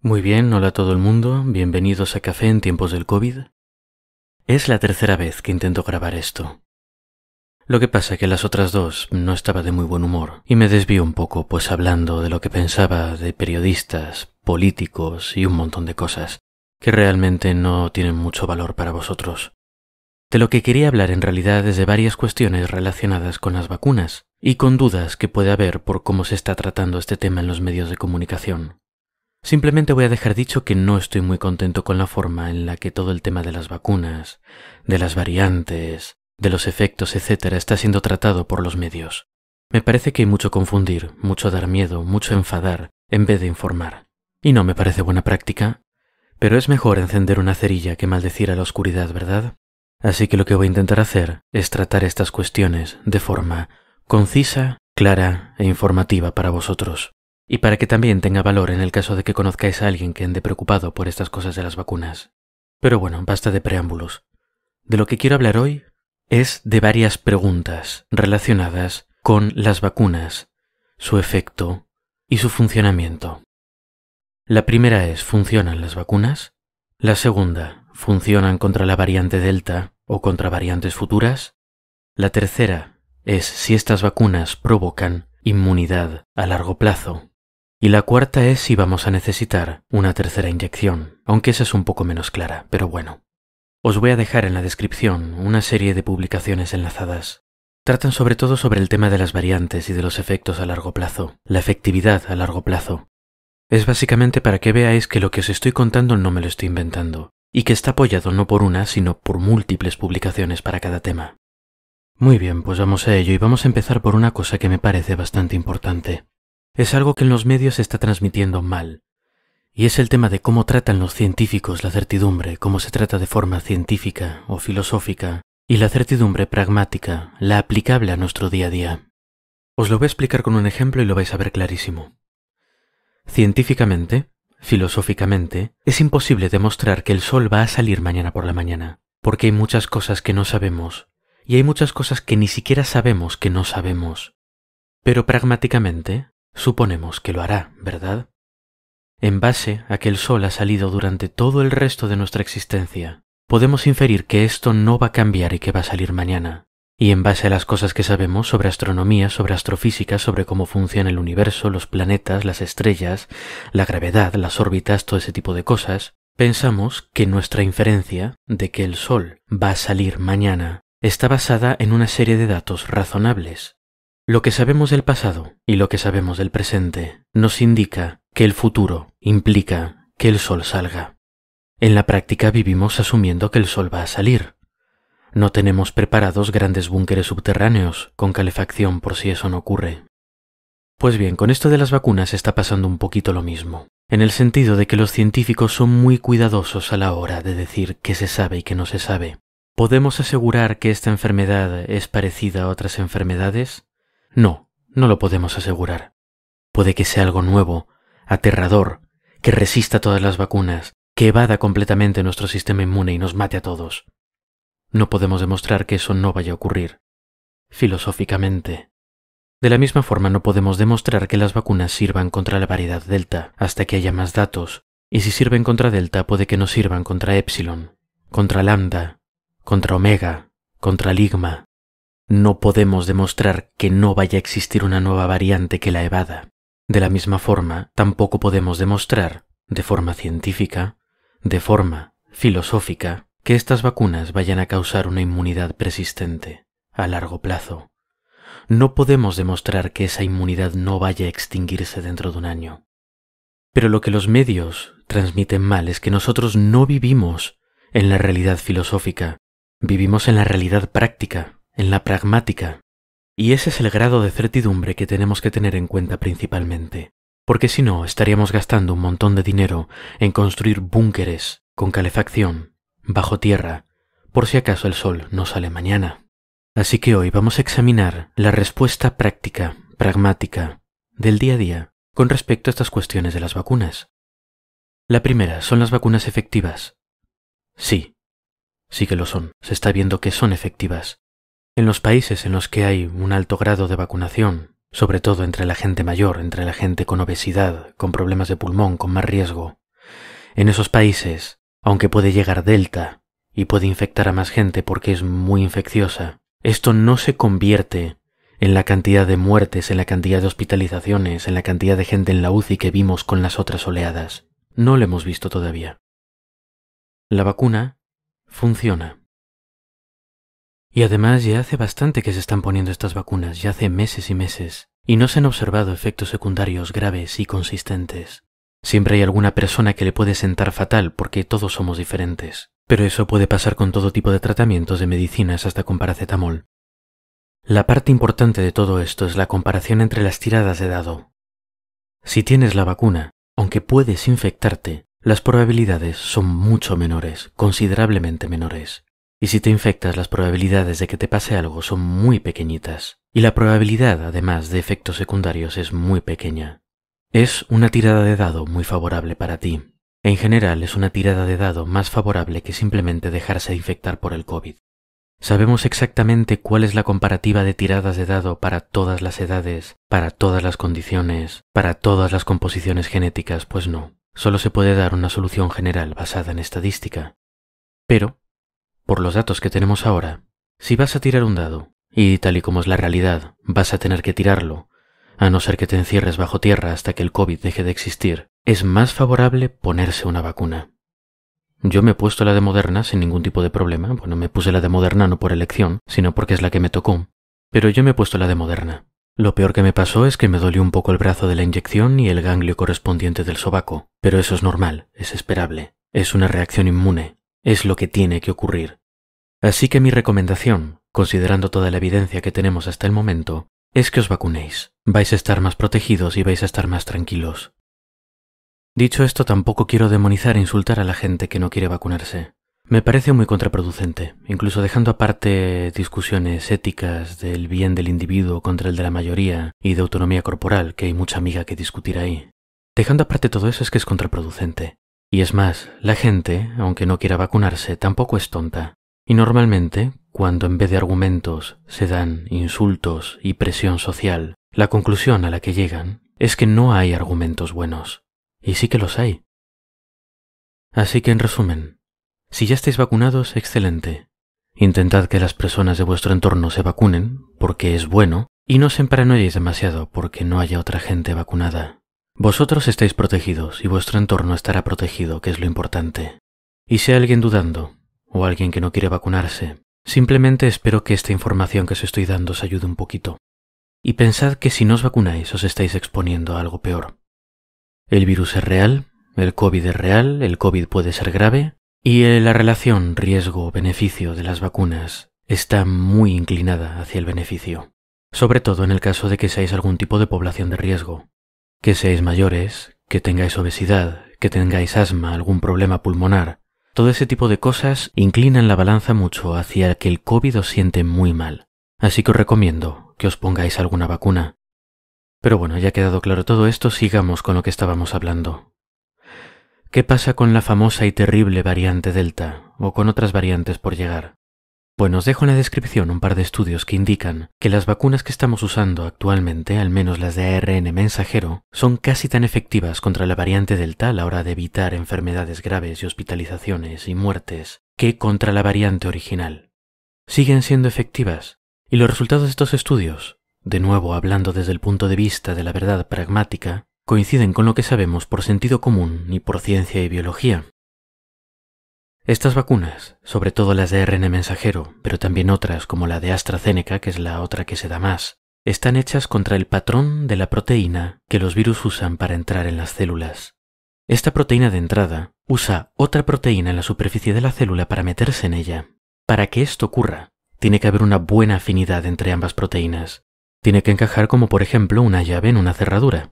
Muy bien, hola a todo el mundo, bienvenidos a Café en tiempos del COVID. Es la tercera vez que intento grabar esto. Lo que pasa es que las otras dos no estaba de muy buen humor y me desvío un poco, pues hablando de lo que pensaba de periodistas, políticos y un montón de cosas que realmente no tienen mucho valor para vosotros. De lo que quería hablar en realidad es de varias cuestiones relacionadas con las vacunas y con dudas que puede haber por cómo se está tratando este tema en los medios de comunicación. Simplemente voy a dejar dicho que no estoy muy contento con la forma en la que todo el tema de las vacunas, de las variantes, de los efectos, etc., está siendo tratado por los medios. Me parece que hay mucho confundir, mucho dar miedo, mucho enfadar, en vez de informar. Y no me parece buena práctica. Pero es mejor encender una cerilla que maldecir a la oscuridad, ¿verdad? Así que lo que voy a intentar hacer es tratar estas cuestiones de forma concisa, clara e informativa para vosotros y para que también tenga valor en el caso de que conozcáis a alguien que ande preocupado por estas cosas de las vacunas. Pero bueno, basta de preámbulos. De lo que quiero hablar hoy es de varias preguntas relacionadas con las vacunas, su efecto y su funcionamiento. La primera es, ¿funcionan las vacunas? La segunda, ¿funcionan contra la variante Delta o contra variantes futuras? La tercera es si estas vacunas provocan inmunidad a largo plazo. Y la cuarta es si vamos a necesitar una tercera inyección, aunque esa es un poco menos clara, pero bueno. Os voy a dejar en la descripción una serie de publicaciones enlazadas. Tratan sobre todo sobre el tema de las variantes y de los efectos a largo plazo, la efectividad a largo plazo. Es básicamente para que veáis que lo que os estoy contando no me lo estoy inventando, y que está apoyado no por una, sino por múltiples publicaciones para cada tema. Muy bien, pues vamos a ello y vamos a empezar por una cosa que me parece bastante importante es algo que en los medios se está transmitiendo mal. Y es el tema de cómo tratan los científicos la certidumbre, cómo se trata de forma científica o filosófica, y la certidumbre pragmática, la aplicable a nuestro día a día. Os lo voy a explicar con un ejemplo y lo vais a ver clarísimo. Científicamente, filosóficamente, es imposible demostrar que el sol va a salir mañana por la mañana, porque hay muchas cosas que no sabemos, y hay muchas cosas que ni siquiera sabemos que no sabemos. Pero pragmáticamente, Suponemos que lo hará, ¿verdad? En base a que el Sol ha salido durante todo el resto de nuestra existencia, podemos inferir que esto no va a cambiar y que va a salir mañana. Y en base a las cosas que sabemos sobre astronomía, sobre astrofísica, sobre cómo funciona el universo, los planetas, las estrellas, la gravedad, las órbitas, todo ese tipo de cosas, pensamos que nuestra inferencia de que el Sol va a salir mañana está basada en una serie de datos razonables, lo que sabemos del pasado y lo que sabemos del presente nos indica que el futuro implica que el sol salga. En la práctica vivimos asumiendo que el sol va a salir. No tenemos preparados grandes búnkeres subterráneos con calefacción por si eso no ocurre. Pues bien, con esto de las vacunas está pasando un poquito lo mismo, en el sentido de que los científicos son muy cuidadosos a la hora de decir qué se sabe y qué no se sabe. ¿Podemos asegurar que esta enfermedad es parecida a otras enfermedades? No, no lo podemos asegurar. Puede que sea algo nuevo, aterrador, que resista todas las vacunas, que evada completamente nuestro sistema inmune y nos mate a todos. No podemos demostrar que eso no vaya a ocurrir. Filosóficamente. De la misma forma no podemos demostrar que las vacunas sirvan contra la variedad delta hasta que haya más datos, y si sirven contra delta puede que no sirvan contra epsilon, contra lambda, contra omega, contra ligma, no podemos demostrar que no vaya a existir una nueva variante que la evada. De la misma forma, tampoco podemos demostrar, de forma científica, de forma filosófica, que estas vacunas vayan a causar una inmunidad persistente, a largo plazo. No podemos demostrar que esa inmunidad no vaya a extinguirse dentro de un año. Pero lo que los medios transmiten mal es que nosotros no vivimos en la realidad filosófica, vivimos en la realidad práctica, en la pragmática. Y ese es el grado de certidumbre que tenemos que tener en cuenta principalmente, porque si no estaríamos gastando un montón de dinero en construir búnkeres con calefacción, bajo tierra, por si acaso el sol no sale mañana. Así que hoy vamos a examinar la respuesta práctica, pragmática, del día a día con respecto a estas cuestiones de las vacunas. La primera son las vacunas efectivas. Sí, sí que lo son, se está viendo que son efectivas. En los países en los que hay un alto grado de vacunación, sobre todo entre la gente mayor, entre la gente con obesidad, con problemas de pulmón, con más riesgo, en esos países, aunque puede llegar Delta y puede infectar a más gente porque es muy infecciosa, esto no se convierte en la cantidad de muertes, en la cantidad de hospitalizaciones, en la cantidad de gente en la UCI que vimos con las otras oleadas. No lo hemos visto todavía. La vacuna funciona. Y además ya hace bastante que se están poniendo estas vacunas, ya hace meses y meses, y no se han observado efectos secundarios graves y consistentes. Siempre hay alguna persona que le puede sentar fatal porque todos somos diferentes, pero eso puede pasar con todo tipo de tratamientos de medicinas hasta con paracetamol. La parte importante de todo esto es la comparación entre las tiradas de dado. Si tienes la vacuna, aunque puedes infectarte, las probabilidades son mucho menores, considerablemente menores. Y si te infectas, las probabilidades de que te pase algo son muy pequeñitas. Y la probabilidad, además, de efectos secundarios es muy pequeña. Es una tirada de dado muy favorable para ti. En general es una tirada de dado más favorable que simplemente dejarse infectar por el COVID. Sabemos exactamente cuál es la comparativa de tiradas de dado para todas las edades, para todas las condiciones, para todas las composiciones genéticas, pues no. Solo se puede dar una solución general basada en estadística. Pero por los datos que tenemos ahora, si vas a tirar un dado, y tal y como es la realidad, vas a tener que tirarlo, a no ser que te encierres bajo tierra hasta que el COVID deje de existir, es más favorable ponerse una vacuna. Yo me he puesto la de Moderna sin ningún tipo de problema, bueno, me puse la de Moderna no por elección, sino porque es la que me tocó, pero yo me he puesto la de Moderna. Lo peor que me pasó es que me dolió un poco el brazo de la inyección y el ganglio correspondiente del sobaco, pero eso es normal, es esperable, es una reacción inmune, es lo que tiene que ocurrir. Así que mi recomendación, considerando toda la evidencia que tenemos hasta el momento, es que os vacunéis. Vais a estar más protegidos y vais a estar más tranquilos. Dicho esto, tampoco quiero demonizar e insultar a la gente que no quiere vacunarse. Me parece muy contraproducente, incluso dejando aparte discusiones éticas del bien del individuo contra el de la mayoría y de autonomía corporal, que hay mucha amiga que discutir ahí. Dejando aparte todo eso es que es contraproducente. Y es más, la gente, aunque no quiera vacunarse, tampoco es tonta. Y normalmente, cuando en vez de argumentos se dan insultos y presión social, la conclusión a la que llegan es que no hay argumentos buenos. Y sí que los hay. Así que en resumen, si ya estáis vacunados, excelente. Intentad que las personas de vuestro entorno se vacunen, porque es bueno, y no se emparanoyéis demasiado porque no haya otra gente vacunada. Vosotros estáis protegidos y vuestro entorno estará protegido, que es lo importante. Y si alguien dudando, o alguien que no quiere vacunarse, simplemente espero que esta información que os estoy dando os ayude un poquito. Y pensad que si no os vacunáis os estáis exponiendo a algo peor. El virus es real, el COVID es real, el COVID puede ser grave, y la relación riesgo-beneficio de las vacunas está muy inclinada hacia el beneficio, sobre todo en el caso de que seáis algún tipo de población de riesgo, que seáis mayores, que tengáis obesidad, que tengáis asma, algún problema pulmonar. Todo ese tipo de cosas inclinan la balanza mucho hacia que el COVID os siente muy mal. Así que os recomiendo que os pongáis alguna vacuna. Pero bueno, ya ha quedado claro todo esto, sigamos con lo que estábamos hablando. ¿Qué pasa con la famosa y terrible variante Delta, o con otras variantes por llegar? Pues os dejo en la descripción un par de estudios que indican que las vacunas que estamos usando actualmente, al menos las de ARN mensajero, son casi tan efectivas contra la variante Delta a la hora de evitar enfermedades graves y hospitalizaciones y muertes que contra la variante original. Siguen siendo efectivas, y los resultados de estos estudios, de nuevo hablando desde el punto de vista de la verdad pragmática, coinciden con lo que sabemos por sentido común y por ciencia y biología, estas vacunas, sobre todo las de RN mensajero, pero también otras como la de AstraZeneca, que es la otra que se da más, están hechas contra el patrón de la proteína que los virus usan para entrar en las células. Esta proteína de entrada usa otra proteína en la superficie de la célula para meterse en ella. Para que esto ocurra, tiene que haber una buena afinidad entre ambas proteínas. Tiene que encajar como por ejemplo una llave en una cerradura.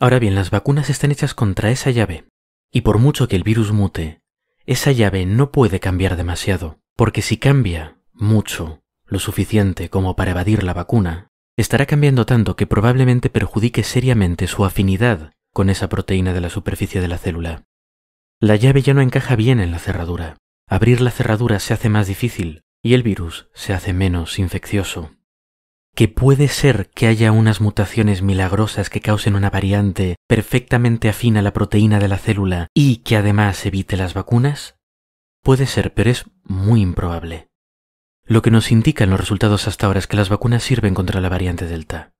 Ahora bien, las vacunas están hechas contra esa llave, y por mucho que el virus mute, esa llave no puede cambiar demasiado, porque si cambia mucho, lo suficiente como para evadir la vacuna, estará cambiando tanto que probablemente perjudique seriamente su afinidad con esa proteína de la superficie de la célula. La llave ya no encaja bien en la cerradura. Abrir la cerradura se hace más difícil y el virus se hace menos infeccioso que puede ser que haya unas mutaciones milagrosas que causen una variante perfectamente afina a la proteína de la célula y que además evite las vacunas? Puede ser, pero es muy improbable. Lo que nos indican los resultados hasta ahora es que las vacunas sirven contra la variante Delta.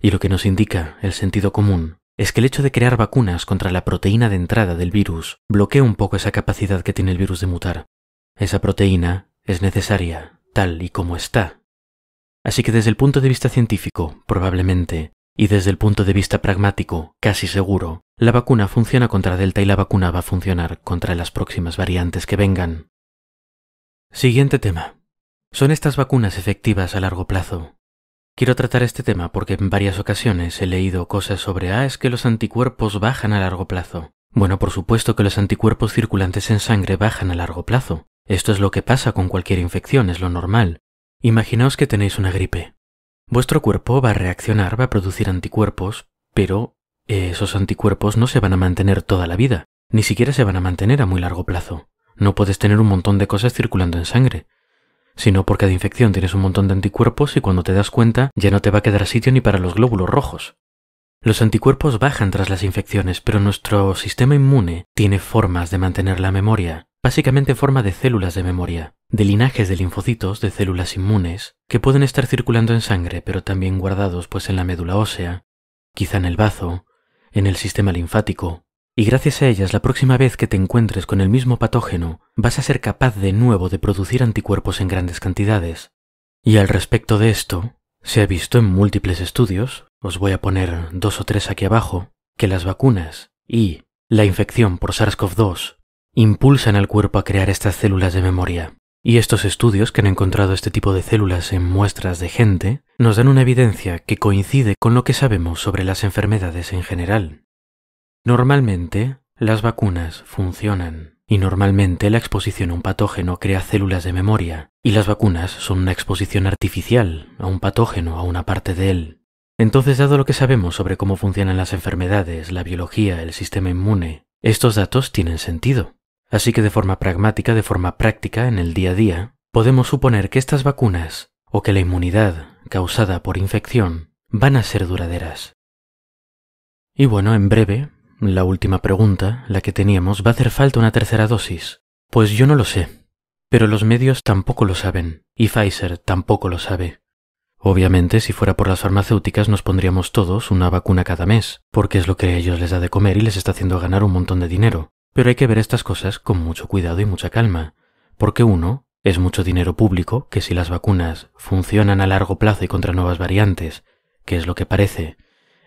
Y lo que nos indica el sentido común es que el hecho de crear vacunas contra la proteína de entrada del virus bloquea un poco esa capacidad que tiene el virus de mutar. Esa proteína es necesaria, tal y como está, Así que desde el punto de vista científico, probablemente, y desde el punto de vista pragmático, casi seguro, la vacuna funciona contra Delta y la vacuna va a funcionar contra las próximas variantes que vengan. Siguiente tema. ¿Son estas vacunas efectivas a largo plazo? Quiero tratar este tema porque en varias ocasiones he leído cosas sobre, ah, es que los anticuerpos bajan a largo plazo. Bueno, por supuesto que los anticuerpos circulantes en sangre bajan a largo plazo. Esto es lo que pasa con cualquier infección, es lo normal. Imaginaos que tenéis una gripe. Vuestro cuerpo va a reaccionar, va a producir anticuerpos, pero eh, esos anticuerpos no se van a mantener toda la vida, ni siquiera se van a mantener a muy largo plazo. No puedes tener un montón de cosas circulando en sangre, sino porque de infección tienes un montón de anticuerpos y cuando te das cuenta ya no te va a quedar sitio ni para los glóbulos rojos. Los anticuerpos bajan tras las infecciones, pero nuestro sistema inmune tiene formas de mantener la memoria, básicamente forma de células de memoria, de linajes de linfocitos de células inmunes, que pueden estar circulando en sangre pero también guardados pues en la médula ósea, quizá en el bazo, en el sistema linfático, y gracias a ellas la próxima vez que te encuentres con el mismo patógeno vas a ser capaz de nuevo de producir anticuerpos en grandes cantidades. Y al respecto de esto, se ha visto en múltiples estudios, os voy a poner dos o tres aquí abajo, que las vacunas y la infección por SARS-CoV-2 impulsan al cuerpo a crear estas células de memoria. Y estos estudios que han encontrado este tipo de células en muestras de gente nos dan una evidencia que coincide con lo que sabemos sobre las enfermedades en general. Normalmente, las vacunas funcionan y normalmente la exposición a un patógeno crea células de memoria y las vacunas son una exposición artificial a un patógeno, a una parte de él. Entonces, dado lo que sabemos sobre cómo funcionan las enfermedades, la biología, el sistema inmune, estos datos tienen sentido. Así que de forma pragmática, de forma práctica, en el día a día, podemos suponer que estas vacunas o que la inmunidad causada por infección van a ser duraderas. Y bueno, en breve, la última pregunta, la que teníamos, va a hacer falta una tercera dosis. Pues yo no lo sé, pero los medios tampoco lo saben, y Pfizer tampoco lo sabe. Obviamente, si fuera por las farmacéuticas, nos pondríamos todos una vacuna cada mes, porque es lo que a ellos les da de comer y les está haciendo ganar un montón de dinero. Pero hay que ver estas cosas con mucho cuidado y mucha calma, porque uno, es mucho dinero público que si las vacunas funcionan a largo plazo y contra nuevas variantes, que es lo que parece,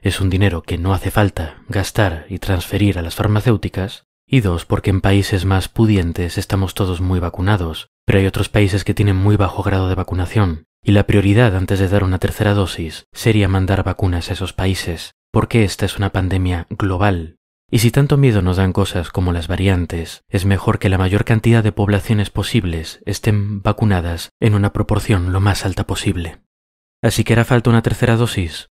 es un dinero que no hace falta gastar y transferir a las farmacéuticas, y dos, porque en países más pudientes estamos todos muy vacunados, pero hay otros países que tienen muy bajo grado de vacunación, y la prioridad antes de dar una tercera dosis sería mandar vacunas a esos países, porque esta es una pandemia global y si tanto miedo nos dan cosas como las variantes, es mejor que la mayor cantidad de poblaciones posibles estén vacunadas en una proporción lo más alta posible. Así que hará falta una tercera dosis.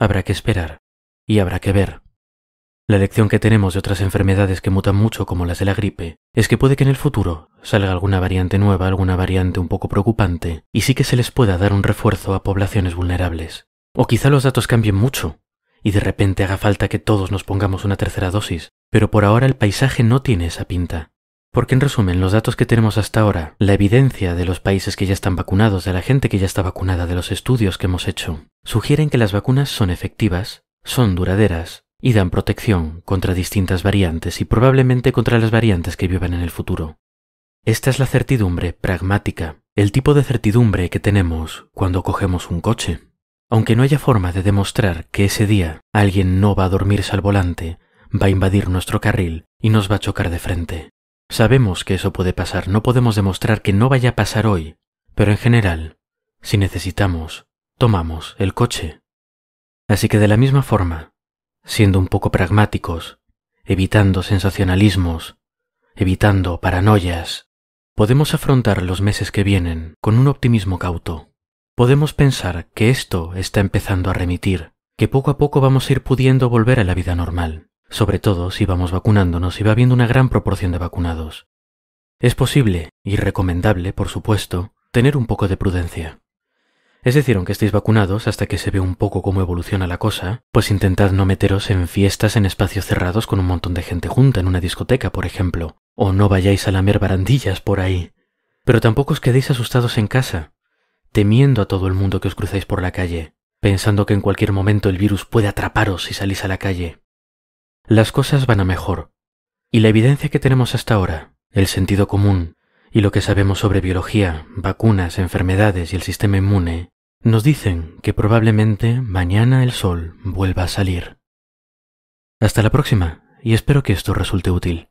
Habrá que esperar y habrá que ver. La lección que tenemos de otras enfermedades que mutan mucho como las de la gripe es que puede que en el futuro salga alguna variante nueva, alguna variante un poco preocupante, y sí que se les pueda dar un refuerzo a poblaciones vulnerables. O quizá los datos cambien mucho y de repente haga falta que todos nos pongamos una tercera dosis, pero por ahora el paisaje no tiene esa pinta. Porque en resumen, los datos que tenemos hasta ahora, la evidencia de los países que ya están vacunados, de la gente que ya está vacunada, de los estudios que hemos hecho, sugieren que las vacunas son efectivas, son duraderas y dan protección contra distintas variantes y probablemente contra las variantes que vivan en el futuro. Esta es la certidumbre pragmática, el tipo de certidumbre que tenemos cuando cogemos un coche. Aunque no haya forma de demostrar que ese día alguien no va a dormirse al volante, va a invadir nuestro carril y nos va a chocar de frente. Sabemos que eso puede pasar, no podemos demostrar que no vaya a pasar hoy, pero en general, si necesitamos, tomamos el coche. Así que de la misma forma, siendo un poco pragmáticos, evitando sensacionalismos, evitando paranoias, podemos afrontar los meses que vienen con un optimismo cauto. Podemos pensar que esto está empezando a remitir, que poco a poco vamos a ir pudiendo volver a la vida normal, sobre todo si vamos vacunándonos y va habiendo una gran proporción de vacunados. Es posible, y recomendable, por supuesto, tener un poco de prudencia. Es decir, aunque estéis vacunados hasta que se ve un poco cómo evoluciona la cosa, pues intentad no meteros en fiestas en espacios cerrados con un montón de gente junta en una discoteca, por ejemplo, o no vayáis a lamer barandillas por ahí. Pero tampoco os quedéis asustados en casa, temiendo a todo el mundo que os cruzáis por la calle, pensando que en cualquier momento el virus puede atraparos si salís a la calle. Las cosas van a mejor, y la evidencia que tenemos hasta ahora, el sentido común y lo que sabemos sobre biología, vacunas, enfermedades y el sistema inmune, nos dicen que probablemente mañana el sol vuelva a salir. Hasta la próxima, y espero que esto resulte útil.